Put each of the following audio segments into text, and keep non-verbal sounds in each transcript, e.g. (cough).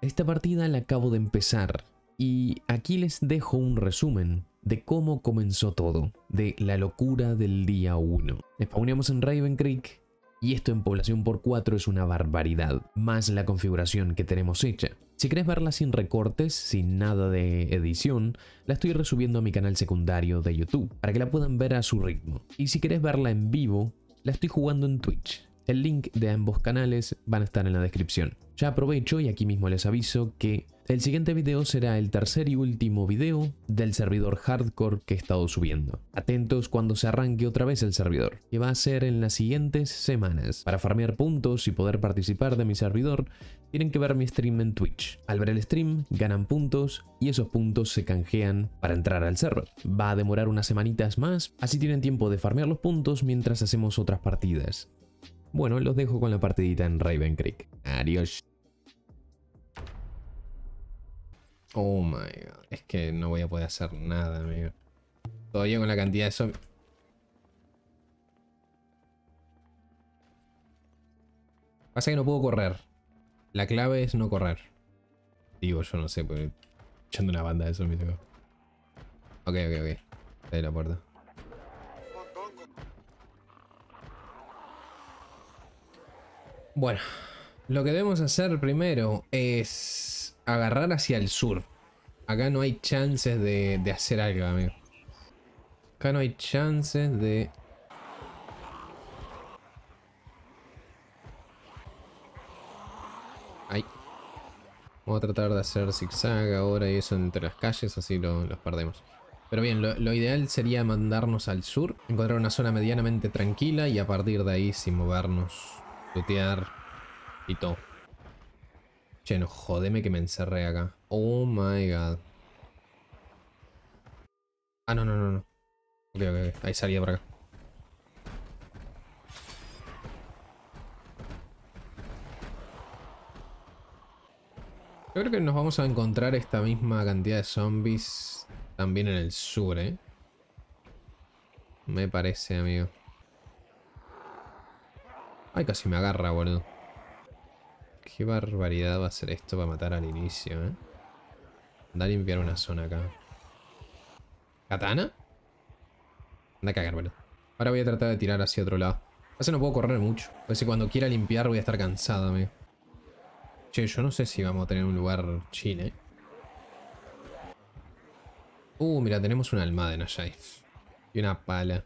Esta partida la acabo de empezar y aquí les dejo un resumen de cómo comenzó todo, de la locura del día 1. Spawneamos en Raven Creek y esto en población por 4 es una barbaridad, más la configuración que tenemos hecha. Si querés verla sin recortes, sin nada de edición, la estoy resubiendo a mi canal secundario de YouTube, para que la puedan ver a su ritmo. Y si querés verla en vivo, la estoy jugando en Twitch. El link de ambos canales van a estar en la descripción. Ya aprovecho y aquí mismo les aviso que el siguiente video será el tercer y último video del servidor hardcore que he estado subiendo. Atentos cuando se arranque otra vez el servidor, que va a ser en las siguientes semanas. Para farmear puntos y poder participar de mi servidor, tienen que ver mi stream en Twitch. Al ver el stream, ganan puntos y esos puntos se canjean para entrar al server. Va a demorar unas semanitas más, así tienen tiempo de farmear los puntos mientras hacemos otras partidas. Bueno, los dejo con la partidita en Raven Creek. Adiós. Oh my god. Es que no voy a poder hacer nada, amigo. Todavía con la cantidad de zombies. Pasa que no puedo correr. La clave es no correr. Digo, yo no sé, porque echando una banda de zombies. Ok, ok, ok. Ahí la puerta. Bueno, lo que debemos hacer primero es agarrar hacia el sur. Acá no hay chances de, hacer algo, amigo. Acá no hay chances de... Ay. Vamos a tratar de hacer zigzag ahora y eso entre las calles, así lo, los perdemos. Pero bien, lo, lo, ideal sería mandarnos al sur, encontrar una zona medianamente tranquila y a partir de ahí sin movernos Tutear y todo. Che, no jodeme que me encerré acá. Oh my god. Ah, no, no, no, no. Ok, ok, ok. Ahí salía por acá. Yo creo que nos vamos a encontrar esta misma cantidad de zombies también en el sur, ¿eh? Me parece, amigo. Ay, casi me agarra, boludo. Qué barbaridad va a ser esto para matar al inicio, ¿eh? Anda a limpiar una zona acá. ¿Katana? Anda a cagar, boludo. Ahora voy a tratar de tirar hacia otro lado. Hace no puedo correr mucho. Parece que cuando quiera limpiar voy a estar cansada, amigo. Che, yo no sé si vamos a tener un lugar chile. ¿eh? Uh, mira, tenemos una en allá. Y una pala.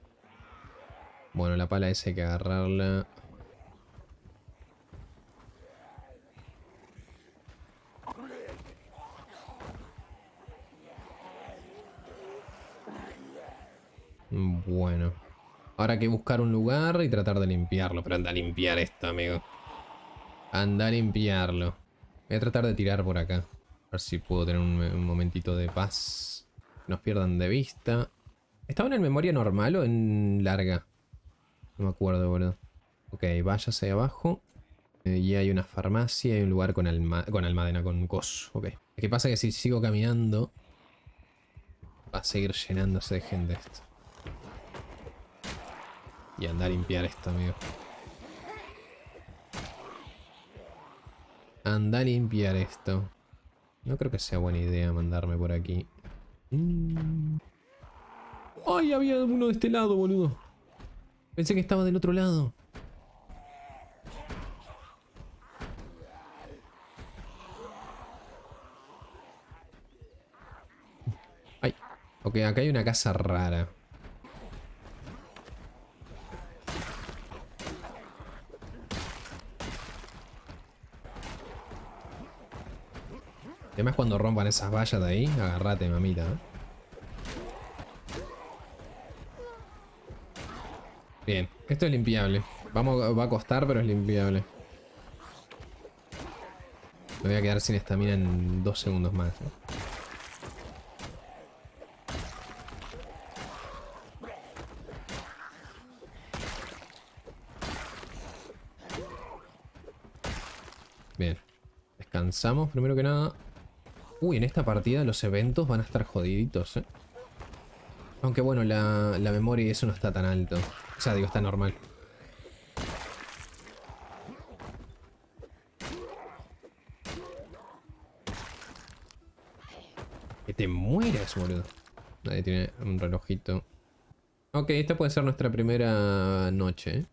Bueno, la pala esa hay que agarrarla. Bueno. Ahora hay que buscar un lugar y tratar de limpiarlo. Pero anda a limpiar esto, amigo. Anda a limpiarlo. Voy a tratar de tirar por acá. A ver si puedo tener un, momentito de paz. Que nos pierdan de vista. ¿Estaba en memoria normal o en larga? No me acuerdo, boludo. Ok, hacia abajo. Eh, y hay una farmacia y un lugar con, alma con almadena, con cos. Ok. Lo que pasa es que si sigo caminando... Va a seguir llenándose de gente esto. Y anda a limpiar esto, amigo. Anda a limpiar esto. No creo que sea buena idea mandarme por aquí. Mm. ¡Ay! Había uno de este lado, boludo. Pensé que estaba del otro lado. Ay. Ok, acá hay una casa rara. Además cuando rompan esas vallas de ahí. Agarrate, mamita. Bien, esto es limpiable. Vamos, va a costar, pero es limpiable. Me voy a quedar sin estamina en dos segundos más. ¿eh? Bien. Descansamos primero que nada. Uy, en esta partida los eventos van a estar jodiditos, ¿eh? Aunque bueno, la, memoria y eso no está tan alto. O sea, digo, está normal. Que te mueras, boludo. Nadie tiene un relojito. Ok, esta puede ser nuestra primera noche. ¿eh?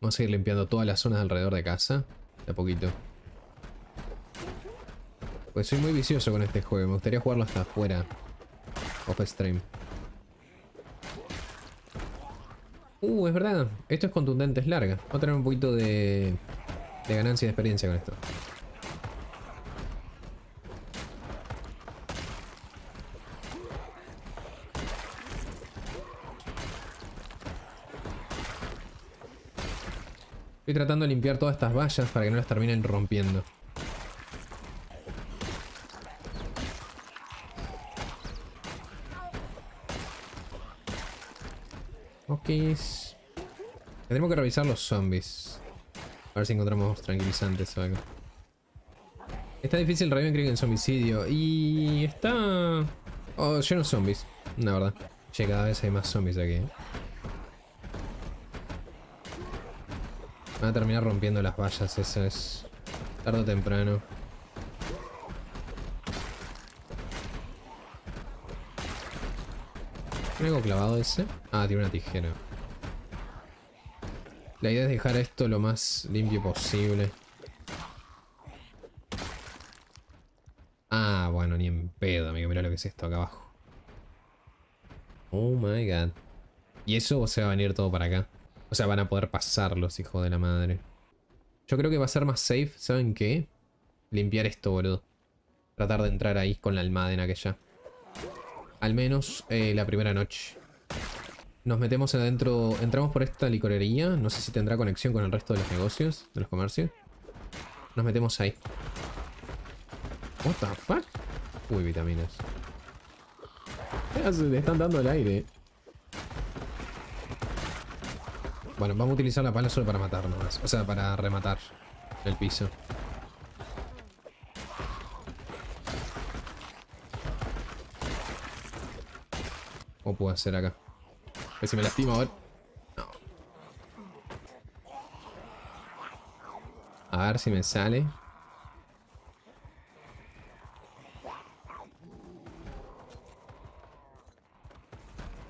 Vamos a ir limpiando todas las zonas alrededor de casa a poquito. Pues soy muy vicioso con este juego. Me gustaría jugarlo hasta afuera. Off stream. Uh, es verdad. Esto es contundente, es larga. Voy a tener un poquito de, de ganancia de experiencia con esto. tratando de limpiar todas estas vallas para que no las terminen rompiendo. Ok. Tendremos que revisar los zombies. A ver si encontramos tranquilizantes o algo. Está difícil Raven creo en zombicidio. Y está... Oh, lleno de zombies. La verdad. Che, cada vez hay más zombies aquí. Eh. va a terminar rompiendo las vallas, eso es. Tarde o temprano. ¿Tiene algo clavado ese? Ah, tiene una tijera. La idea es dejar esto lo más limpio posible. Ah, bueno, ni en pedo, amigo. Mira lo que es esto acá abajo. Oh my god. Y eso o se va a venir todo para acá. O sea, van a poder pasar los hijos de la madre. Yo creo que va a ser más safe, ¿saben qué? Limpiar esto, boludo. Tratar de entrar ahí con la almadena en aquella. Al menos eh, la primera noche. Nos metemos adentro, entramos por esta licorería. No sé si tendrá conexión con el resto de los negocios, de los comercios. Nos metemos ahí. What the fuck? Uy, vitaminas. Le están dando el aire. Bueno, vamos a utilizar la pala solo para matar O sea, para rematar el piso. ¿Cómo puedo hacer acá? A ver si me lastimo ahora. No. A ver si me sale.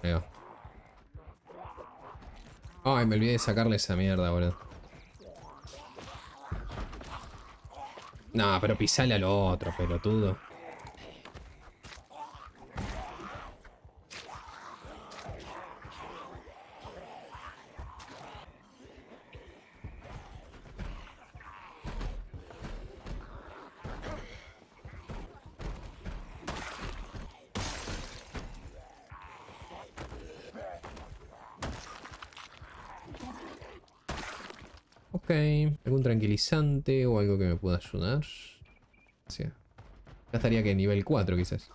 Ahí Ay, me olvidé de sacarle esa mierda, boludo. No, pero pisale al otro, pelotudo. o algo que me pueda ayudar. Ya estaría que nivel 4 quizás.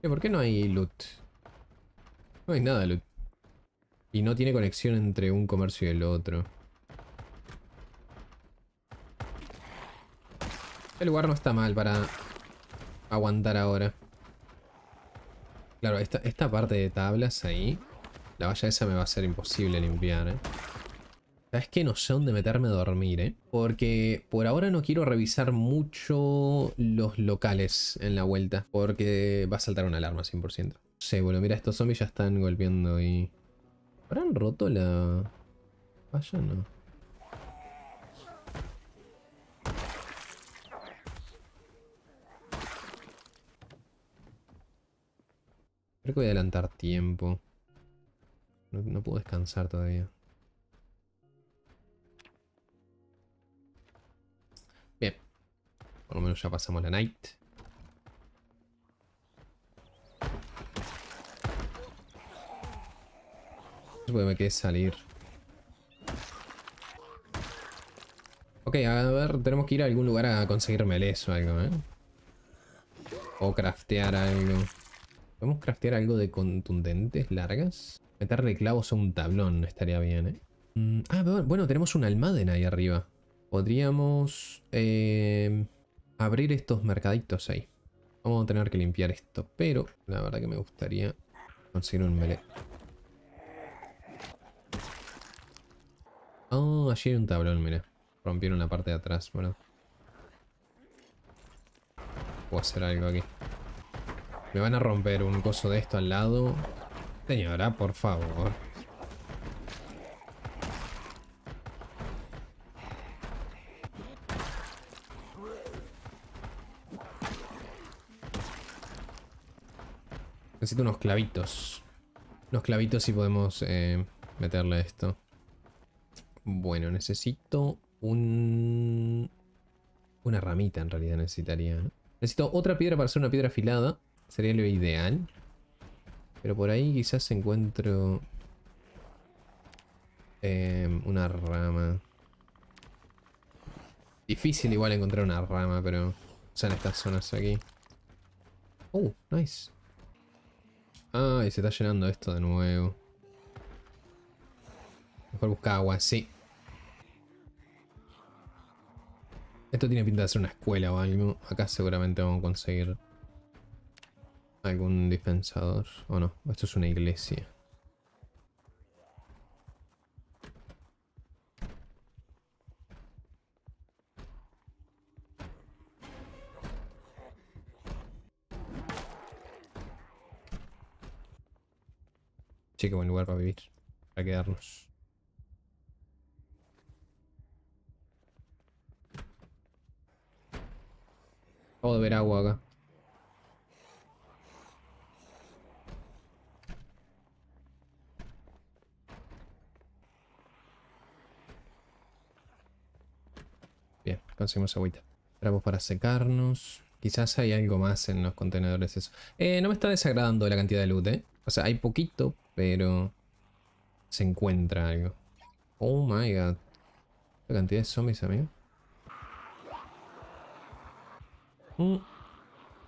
¿Por qué no hay loot? No hay nada de loot. Y no tiene conexión entre un comercio y el otro. El este lugar no está mal para aguantar ahora. Claro, esta, esta parte de tablas ahí, la valla esa me va a ser imposible limpiar, ¿eh? Sabes que no sé dónde meterme a dormir, ¿eh? Porque por ahora no quiero revisar mucho los locales en la vuelta. Porque va a saltar una alarma 100%. Sí, bueno, mira, estos zombies ya están golpeando y... ¿Habrán roto la... Vaya, no. Creo que voy a adelantar tiempo. no puedo descansar todavía. Por lo menos ya pasamos la night. Porque me salir. Ok, a ver, tenemos que ir a algún lugar a conseguir meles o algo, ¿eh? O craftear algo. ¿Podemos craftear algo de contundentes largas? Meterle clavos a un tablón estaría bien, ¿eh? Mm, ah, bueno, tenemos un almaden ahí arriba. Podríamos... Eh, abrir estos mercaditos ahí. Vamos a tener que limpiar esto, pero la verdad que me gustaría conseguir un melee. Oh, allí hay un tablón, mira. Rompieron la parte de atrás, bueno. Puedo hacer algo aquí. Me van a romper un coso de esto al lado. Señora, por favor. Necesito unos clavitos. Unos clavitos y podemos eh, meterle esto. Bueno, necesito un... Una ramita en realidad necesitaría. Necesito otra piedra para hacer una piedra afilada. Sería lo ideal. Pero por ahí quizás encuentro... Eh, una rama. Difícil igual encontrar una rama, pero... O estas zonas aquí. Oh, nice. Ah, y se está llenando esto de nuevo. Mejor busca agua, sí. Esto tiene pinta de ser una escuela o algo. Acá seguramente vamos a conseguir algún dispensador. O no, esto es una iglesia. Sí, qué buen lugar para vivir. Para quedarnos. Acabo de ver agua acá. Bien, conseguimos agüita. Trapos para secarnos. Quizás hay algo más en los contenedores eso. Eh, no me está desagradando la cantidad de loot, eh. O sea, hay poquito, pero se encuentra algo. Oh my god. La cantidad de zombies, amigo. Mm.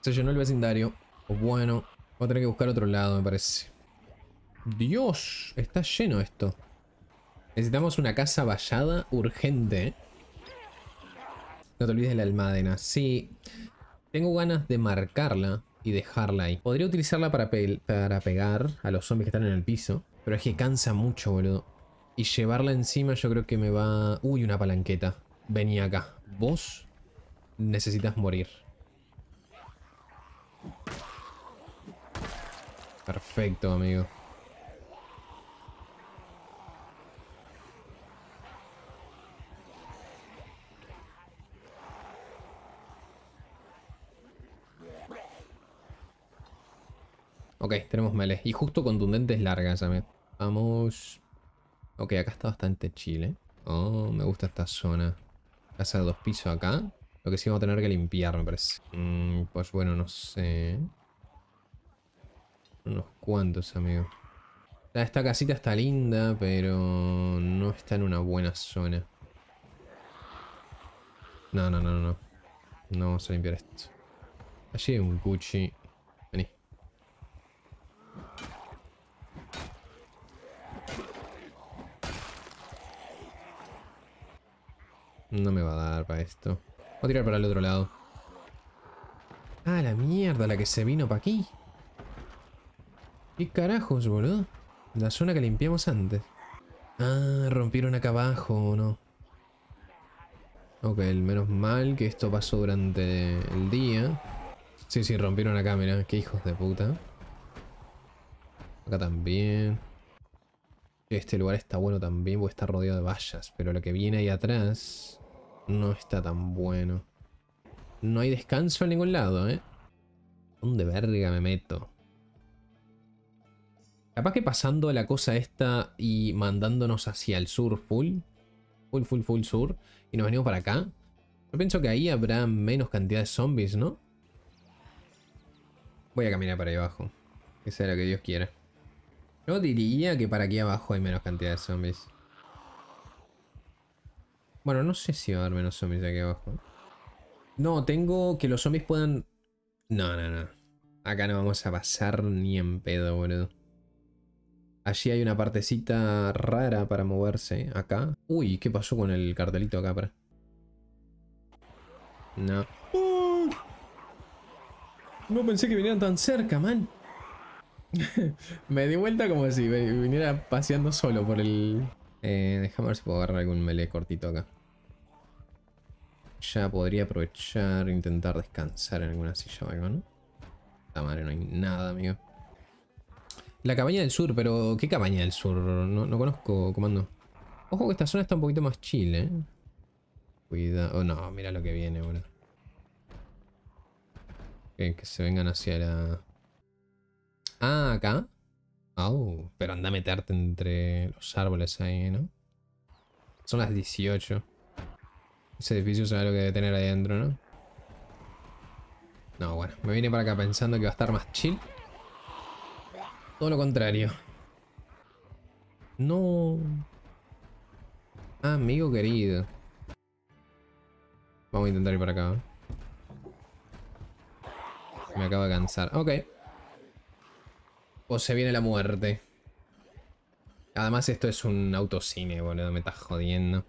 Se llenó el vecindario. Pues bueno, voy a tener que buscar otro lado, me parece. Dios, está lleno esto. Necesitamos una casa vallada urgente. No te olvides de la almadena. Sí, tengo ganas de marcarla y dejarla ahí. Podría utilizarla para, para pegar a los zombies que están en el piso. Pero es que cansa mucho, boludo. Y llevarla encima yo creo que me va... Uy, una palanqueta. venía acá. Vos necesitas morir. Perfecto, amigo. Ok, tenemos melee. Y justo contundentes largas, amigo. Vamos... Ok, acá está bastante chile. Oh, me gusta esta zona. Casa de dos pisos acá. Lo que sí vamos a tener que limpiar, me parece. Mm, pues bueno, no sé. Unos cuantos, amigo. Esta casita está linda, pero no está en una buena zona. No, no, no, no. No vamos a limpiar esto. Allí hay un Gucci. No me va a dar para esto. Voy a tirar para el otro lado. Ah, la mierda, la que se vino para aquí. ¿Qué carajos, boludo? La zona que limpiamos antes. Ah, rompieron acá abajo, ¿o no? Ok, menos mal que esto pasó durante el día. Sí, sí, rompieron acá, mirá. Qué hijos de puta. Acá también. Este lugar está bueno también porque está rodeado de vallas. Pero lo que viene ahí atrás... No está tan bueno. No hay descanso en ningún lado, ¿eh? ¿Dónde verga me meto? Capaz que pasando la cosa esta y mandándonos hacia el sur full. Full, full, full sur. Y nos venimos para acá. Yo pienso que ahí habrá menos cantidad de zombies, ¿no? Voy a caminar para ahí abajo. Que sea lo que Dios quiera. Yo diría que para aquí abajo hay menos cantidad de zombies. Bueno, no sé si va a haber menos zombies aquí abajo. No, tengo que los zombies puedan... No, no, no. Acá no vamos a pasar ni en pedo, boludo. Allí hay una partecita rara para moverse. Acá. Uy, ¿qué pasó con el cartelito acá? Para... No. Uh. No pensé que vinieran tan cerca, man. (laughs) me di vuelta como si viniera paseando solo por el... Eh, déjame ver si puedo agarrar algún melee cortito acá ya podría aprovechar, intentar descansar en alguna silla o algo, ¿no? La madre, no hay nada, amigo. La cabaña del sur, pero ¿qué cabaña del sur? No, conozco, comando. Ojo que esta zona está un poquito más chile, ¿eh? Cuidado. Oh, no, mira lo que viene, bueno. Que, se vengan hacia la... Ah, acá. Oh, pero anda a meterte entre los árboles ahí, ¿no? Son las 18. Ese edificio sabe lo que debe tener ahí adentro, ¿no? No, bueno. Me vine para acá pensando que va a estar más chill. Todo lo contrario. No. Ah, amigo querido. Vamos a intentar ir para acá. ¿eh? Me acabo de cansar. Ok. O se viene la muerte. Además esto es un autocine, boludo. Me estás jodiendo.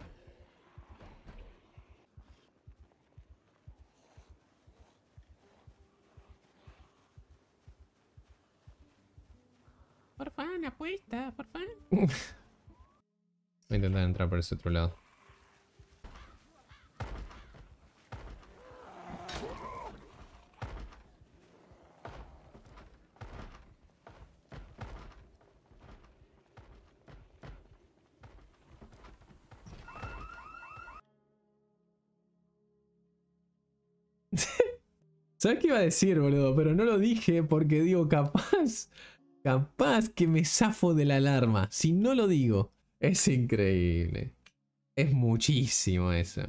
intentar entrar por ese otro lado. (laughs) ¿Sabes qué iba a decir, boludo? Pero no lo dije porque digo, capaz, capaz que me zafo de la alarma. Si no lo digo. Es increíble. Es muchísimo eso.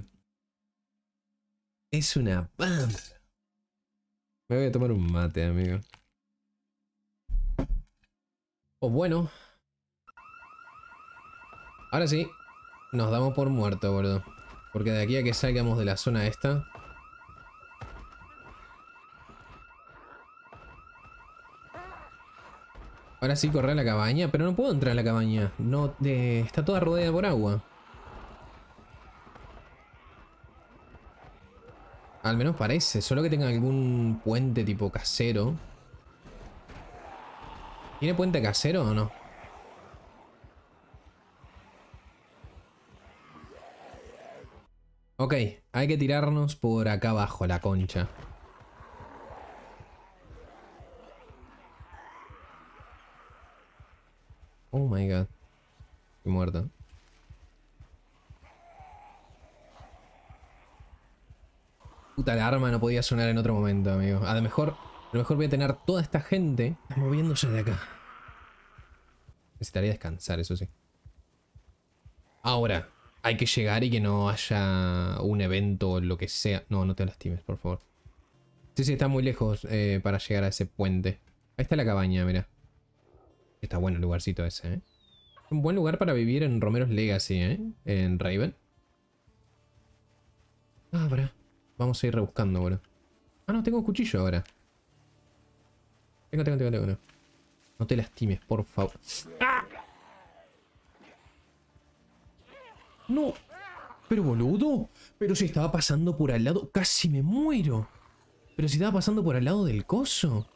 Es una panza. Me voy a tomar un mate, amigo. Pues bueno. Ahora sí. Nos damos por muerto, boludo. Porque de aquí a que salgamos de la zona esta, Ahora sí correr a la cabaña, pero no puedo entrar a la cabaña. No, está toda rodeada por agua. Al menos parece, solo que tenga algún puente tipo casero. ¿Tiene puente casero o no? Ok, hay que tirarnos por acá abajo la concha. alarma no podía sonar en otro momento, amigo. A lo mejor, a lo mejor voy a tener toda esta gente moviéndose de acá. Necesitaría descansar, eso sí. Ahora, hay que llegar y que no haya un evento o lo que sea. No, no te lastimes, por favor. Sí, sí, está muy lejos eh, para llegar a ese puente. Ahí está la cabaña, mira. Está bueno el lugarcito ese, ¿eh? Un buen lugar para vivir en Romero's Legacy, ¿eh? En Raven. Ah, para. Vamos a ir rebuscando, boludo. Ah, no, tengo cuchillo ahora. Tengo, tengo, tengo, tengo. No, te lastimes, por favor. ¡Ah! ¡No! Pero boludo, pero si estaba pasando por al lado, casi me muero. Pero si estaba pasando por al lado del coso.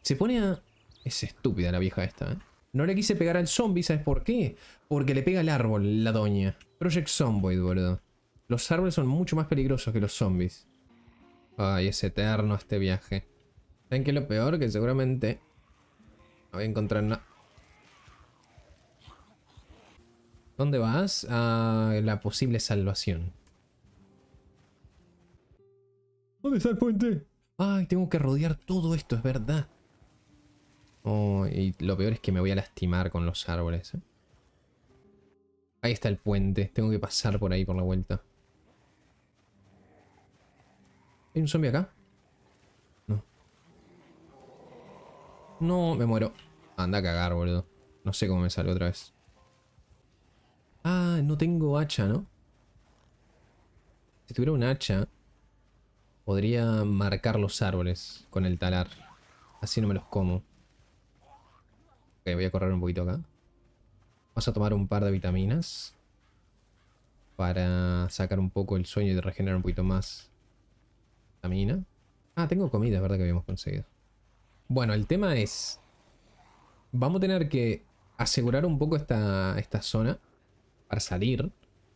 Se pone a... Es estúpida la vieja esta, ¿eh? No le quise pegar al zombie, ¿sabes por qué? Porque le pega al árbol, la doña. Project Zomboid, boludo. Los árboles son mucho más peligrosos que los zombies. Ay, es eterno este viaje. ¿Saben qué es lo peor? Que seguramente... No voy a encontrar nada. ¿Dónde vas? A la posible salvación. ¿Dónde está el puente? Ay, tengo que rodear todo esto, es verdad. Oh, y lo peor es que me voy a lastimar con los árboles. ¿eh? Ahí está el puente. Tengo que pasar por ahí por la vuelta. ¿Hay un zombie acá? No. No, me muero. Anda a cagar, boludo. No sé cómo me sale otra vez. Ah, no tengo hacha, ¿no? Si tuviera un hacha, podría marcar los árboles con el talar. Así no me los como. Ok, voy a correr un poquito acá. Vamos a tomar un par de vitaminas. Para sacar un poco el sueño y regenerar un poquito más Mina. Ah, tengo comida, ¿verdad? Que habíamos conseguido. Bueno, el tema es... Vamos a tener que asegurar un poco esta, esta zona para salir.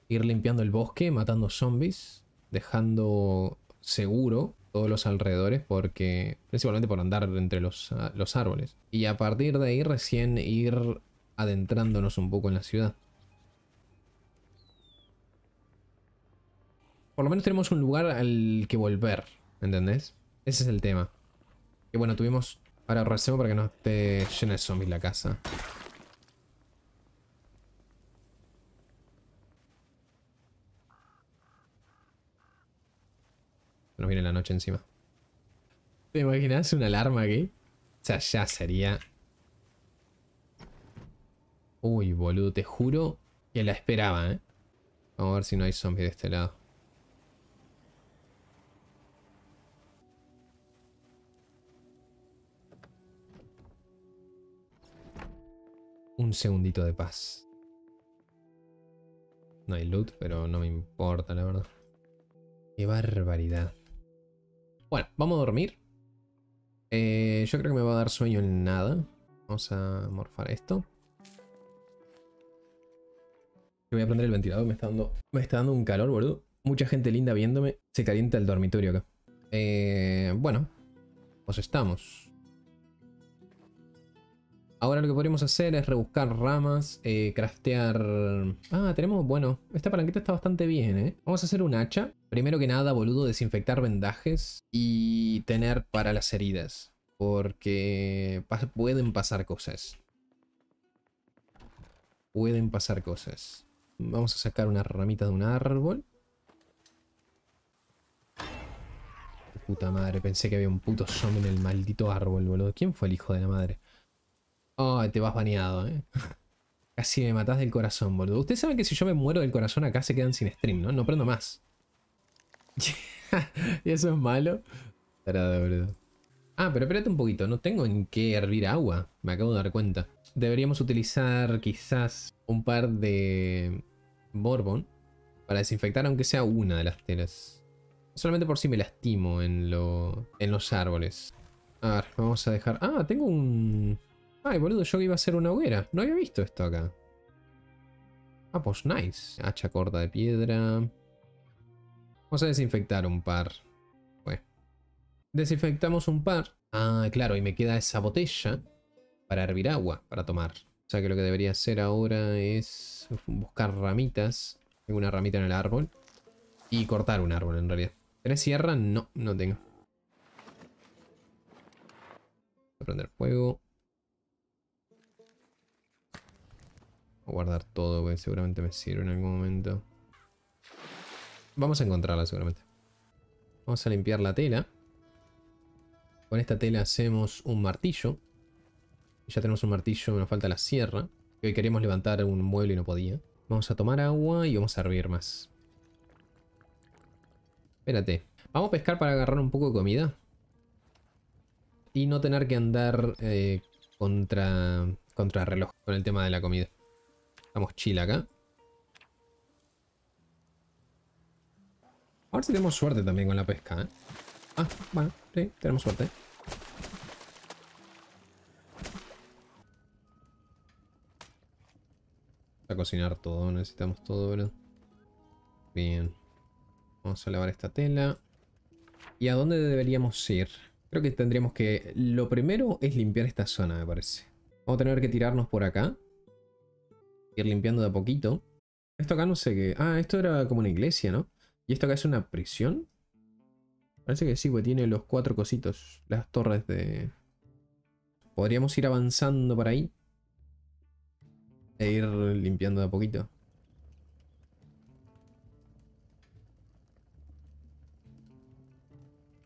Ir limpiando el bosque, matando zombies, dejando seguro todos los alrededores porque principalmente por andar entre los, ah, los árboles. Y a partir de ahí recién ir adentrándonos un poco en la ciudad. Por lo menos tenemos un lugar al que volver. ¿Entendés? Ese es el tema. Que bueno, tuvimos... Ahora recemos para que no esté llena de zombies la casa. Nos viene la noche encima. ¿Te imaginas una alarma aquí? O sea, ya sería... Uy, boludo, te juro que la esperaba, ¿eh? Vamos a ver si no hay zombies de este lado. un segundito de paz. No hay loot, pero no me importa, la verdad. Qué barbaridad. Bueno, vamos a dormir. Eh, yo creo que me va a dar sueño en nada. Vamos a morfar esto. voy a prender el ventilador, me está dando, me está dando un calor, boludo. Mucha gente linda viéndome. Se calienta el dormitorio acá. Eh, bueno, pues estamos. Ahora lo que podríamos hacer es rebuscar ramas, eh, craftear... Ah, tenemos... Bueno, esta palanquita está bastante bien, ¿eh? Vamos a hacer un hacha. Primero que nada, boludo, desinfectar vendajes y tener para las heridas. Porque pueden pasar cosas. Pueden pasar cosas. Vamos a sacar una ramita de un árbol. Puta madre, pensé que había un puto zombie en el maldito árbol, boludo. ¿Quién fue el hijo de la madre? Oh, te vas baneado, eh. (laughs) Casi me matas del corazón, boludo. Ustedes saben que si yo me muero del corazón acá se quedan sin stream, ¿no? No prendo más. (laughs) y eso es malo. Tarado, boludo. Ah, pero espérate un poquito. No tengo en qué hervir agua. Me acabo de dar cuenta. Deberíamos utilizar quizás un par de Bourbon para desinfectar aunque sea una de las telas. Solamente por si me lastimo en, en los árboles. A ver, vamos a dejar... Ah, tengo un... Ay, boludo, yo iba a hacer una hoguera. No había visto esto acá. Ah, pues nice. Hacha corta de piedra. Vamos a desinfectar un par. Desinfectamos un par. Ah, claro, y me queda esa botella para hervir agua, para tomar. O sea que lo que debería hacer ahora es buscar ramitas. Tengo una ramita en el árbol. Y cortar un árbol, en realidad. ¿Tenés sierra? No, no tengo. Voy a prender fuego. guardar todo, pues Seguramente me sirve en algún momento. Vamos a encontrarla seguramente. Vamos a limpiar la tela. Con esta tela hacemos un martillo. Ya tenemos un martillo, nos falta la sierra. hoy queríamos levantar un mueble y no podía. Vamos a tomar agua y vamos a hervir más. Espérate. Vamos a pescar para agarrar un poco de comida. Y no tener que andar eh, contra, contra reloj con el tema de la comida. Estamos chila acá. A ver si tenemos suerte también con la pesca, ¿eh? Ah, bueno, sí, tenemos suerte. A cocinar todo, necesitamos todo, ¿verdad? Bien. Vamos a lavar esta tela. ¿Y a dónde deberíamos ir? Creo que tendríamos que... Lo primero es limpiar esta zona, me parece. Vamos a tener que tirarnos por acá ir limpiando de a poquito. Esto acá no sé qué. Ah, esto era como una iglesia, ¿no? ¿Y esto acá es una prisión? Parece que sí, pues tiene los cuatro cositos. Las torres de... Podríamos ir avanzando para ahí. E ir limpiando de a poquito.